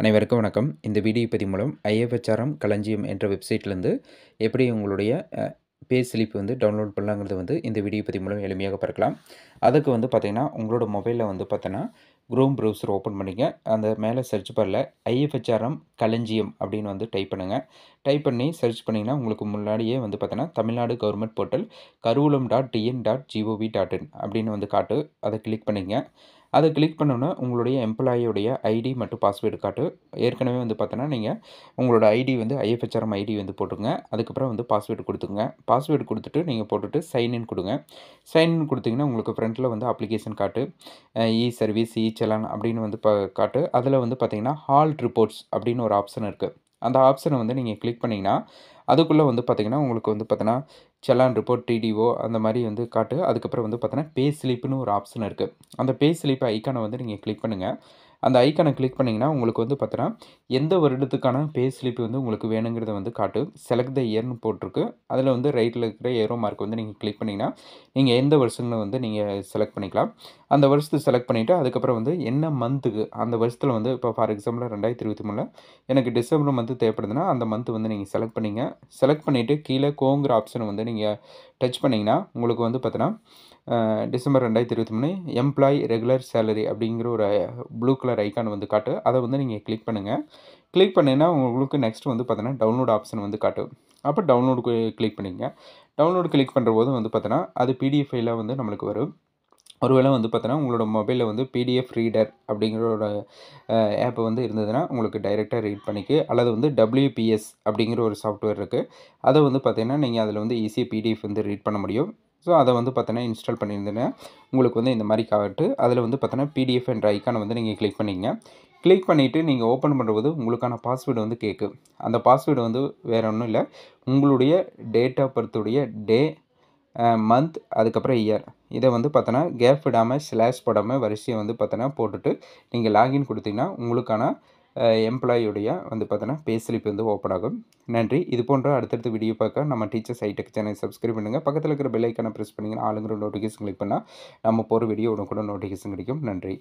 அனைவருக்கும் வணக்கம் இந்த வீடியோ பதிவு மூலம் ஐஎஃப்எச்ஆர்எம் களஞ்சியம் என்ற வெப்சைட்லேருந்து எப்படி உங்களுடைய பே ஸ்லிப் வந்து டவுன்லோட் பண்ணலாங்கிறது வந்து இந்த வீடியோ பதிவு மூலம் எளிமையாக பார்க்கலாம் அதுக்கு வந்து பார்த்திங்கன்னா உங்களோட மொபைலில் வந்து பார்த்தோன்னா குரோம் ப்ரௌசர் ஓப்பன் பண்ணிங்க அந்த மேலே சர்ச் பண்ணல ஐஎஃப்எச்ஆர்எம் களஞ்சியம் அப்படின்னு வந்து டைப் பண்ணுங்கள் டைப் பண்ணி சர்ச் பண்ணிங்கன்னா உங்களுக்கு முன்னாடியே வந்து பார்த்தோன்னா Tamil Nadu government portal Karuvoolam dot TN dot G O V dot in அப்படின்னு வந்து காட்டு அதை கிளிக் பண்ணிங்க அதை கிளிக் பண்ணோன்னே உங்களுடைய எம்ப்ளாயியுடைய ஐடி மட்டும் பாஸ்வேர்டு காட்டு ஏற்கனவே வந்து பார்த்தோன்னா நீங்கள் உங்களோட ஐடி வந்து ஐஎஃப்ஹெச்ஆர்எம் ஐடி வந்து போட்டுங்க அதுக்கப்புறம் வந்து பாஸ்வேர்டு கொடுத்துங்க பாஸ்வேர்டு கொடுத்துட்டு நீங்கள் போட்டுட்டு சைன்இன் கொடுங்க சைன்இன் கொடுத்தீங்கன்னா உங்களுக்கு ஃப்ரெண்டில் வந்து அப்ளிகேஷன் காட்டு இ சர்வீஸ் இ செலான் அப்படின்னு வந்து காட்டு அதில் வந்து பார்த்தீங்கன்னா ஹால் ரிப்போர்ட்ஸ் அப்படின்னு ஒரு ஆப்ஷன் இருக்குது அந்த ஆப்ஷனை வந்து நீங்கள் கிளிக் பண்ணிங்கன்னா அதுக்குள்ளே வந்து பார்த்திங்கன்னா உங்களுக்கு வந்து பார்த்தீங்கன்னா செலான் ரிப்போர்ட் டிடிஓ அந்த மாதிரி வந்து காட்டு அதுக்கப்புறம் வந்து பார்த்தீங்கன்னா பே ஸ்லிப்னு ஒரு ஆப்ஷன் இருக்குது அந்த பே ஸ்லிப் ஐக்கானை வந்து நீங்கள் கிளிக் பண்ணுங்கள் அந்த ஐக்கானை கிளிக் பண்ணிங்கன்னா உங்களுக்கு வந்து பார்த்தோன்னா எந்த வருடத்துக்கான பே ஸ்லிப் வந்து உங்களுக்கு வேணுங்கிறத வந்து காட்டு செலக்ட் த இயர்னு போட்டிருக்கு அதில் வந்து ரைட்டில் இருக்கிற ஏரோ மார்க் வந்து நீங்கள் கிளிக் பண்ணிங்கன்னா நீங்கள் எந்த வருஷங்களை வந்து நீங்கள் செலக்ட் பண்ணிக்கலாம் அந்த வருஷத்தை செலக்ட் பண்ணிவிட்டு அதுக்கப்புறம் வந்து என்ன மந்த்துக்கு அந்த வருஷத்தில் வந்து இப்போ ஃபார் எக்ஸாம்பிள் ரெண்டாயிரத்தி இருபத்தி மூணில் எனக்கு டிசம்பர் மந்த்து தேவைப்படுதுன்னா அந்த மந்த் வந்து நீங்கள் செலக்ட் பண்ணிங்க செலக்ட் பண்ணிவிட்டு கீழே கோங்கிற ஆப்ஷனை வந்து நீங்கள் டச் பண்ணிங்கன்னா உங்களுக்கு வந்து பார்த்தீங்கன்னா டிசம்பர் ரெண்டாயிரத்தி இருபத்தி மூணு எம்ப்ளாய் ரெகுலர் சேலரி அப்படிங்கிற ஒரு ப்ளூ கலர் ஐக்கான் வந்து காட்டு அதை வந்து நீங்கள் கிளிக் பண்ணுங்கள் கிளிக் பண்ணிங்கன்னா உங்களுக்கு நெக்ஸ்ட் வந்து பார்த்தீங்கன்னா டவுன்லோட் ஆப்ஷன் வந்து காட்டும் அப்போ டவுன்லோடு கிளிக் பண்ணிங்க டவுன்லோடு கிளிக் பண்ணுற போது வந்து பார்த்தோன்னா அது பிடிஎஃப் ஃபைலாக வந்து நம்மளுக்கு வரும் ஒருவேளை வந்து பார்த்தோன்னா உங்களோட மொபைலில் வந்து பிடிஎஃப் ரீடர் அப்படிங்கிற ஒரு ஆப் வந்து இருந்ததுன்னா உங்களுக்கு டைரெக்டாக ரீட் பண்ணிக்கு அல்லது வந்து டபிள்யூபிஎஸ் அப்படிங்கிற ஒரு சாஃப்ட்வேர் இருக்குது அதை வந்து பார்த்தீங்கன்னா நீங்கள் அதில் வந்து ஈஸியாக பிடிஎஃப் வந்து ரீட் பண்ண முடியும் ஸோ அதை வந்து பார்த்தோன்னா இன்ஸ்டால் பண்ணியிருந்தேன் உங்களுக்கு வந்து இந்த மாதிரி காட்டு அதில் வந்து பார்த்தோன்னா பிடிஎஃப் என்ற ஐக்கானை வந்து நீங்கள் கிளிக் பண்ணிங்க கிளிக் பண்ணிவிட்டு நீங்கள் ஓப்பன் பண்ணுறது உங்களுக்கான பாஸ்வேர்டு வந்து கேட்கும் அந்த பாஸ்வேர்டு வந்து வேறு ஒன்றும் இல்லை உங்களுடைய டேட் ஆஃப் பர்த்துடைய டே மந்த் அதுக்கப்புறம் இயர் இதை வந்து பார்த்தோன்னா கேப் விடாமல் ஸ்லாஷ் போடாமல் வரிசையை வந்து பார்த்தோன்னா போட்டுட்டு நீங்கள் லாகின் கொடுத்தீங்கன்னா உங்களுக்கான எம்ப்ளாயுடைய வந்து பார்த்தோன்னா பே வந்து ஓப்பன் ஆகும் நன்றி இது போன்ற அடுத்தடுத்த வீடியோ பார்க்க நம்ம டீச்சர்ஸ் ஐடெக் சேனல் சப்ஸ்கிரைப் பண்ணுங்கள் பக்கத்தில் இருக்கிற பெல்லைக்கான ப்ரெஸ் பண்ணிங்கன்னா ஆளுங்கிற நோட்டிஃபிகேஷன் கிளிக் பண்ணால் நம்ம போகிற வீடியோ கூட நோட்டிஃபிகேஷன் கிடைக்கும் நன்றி